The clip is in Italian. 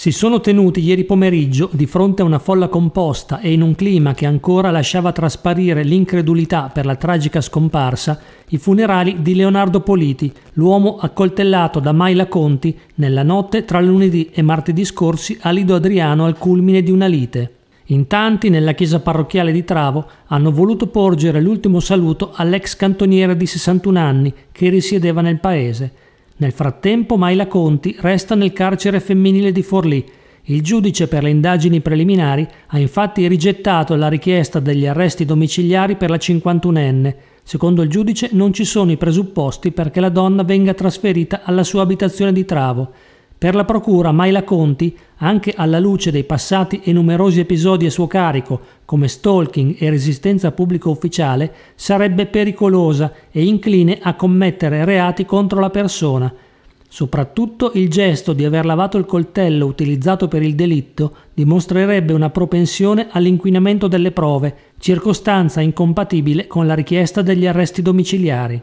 si sono tenuti ieri pomeriggio di fronte a una folla composta e in un clima che ancora lasciava trasparire l'incredulità per la tragica scomparsa i funerali di Leonardo Politi, l'uomo accoltellato da Maila Conti nella notte tra lunedì e martedì scorsi a Lido Adriano al culmine di una lite. In tanti nella chiesa parrocchiale di Travo hanno voluto porgere l'ultimo saluto all'ex cantoniere di 61 anni che risiedeva nel paese nel frattempo Maila Conti resta nel carcere femminile di Forlì. Il giudice per le indagini preliminari ha infatti rigettato la richiesta degli arresti domiciliari per la 51enne. Secondo il giudice non ci sono i presupposti perché la donna venga trasferita alla sua abitazione di Travo. Per la procura Maila Conti, anche alla luce dei passati e numerosi episodi a suo carico, come stalking e resistenza pubblica ufficiale, sarebbe pericolosa e incline a commettere reati contro la persona. Soprattutto il gesto di aver lavato il coltello utilizzato per il delitto dimostrerebbe una propensione all'inquinamento delle prove, circostanza incompatibile con la richiesta degli arresti domiciliari.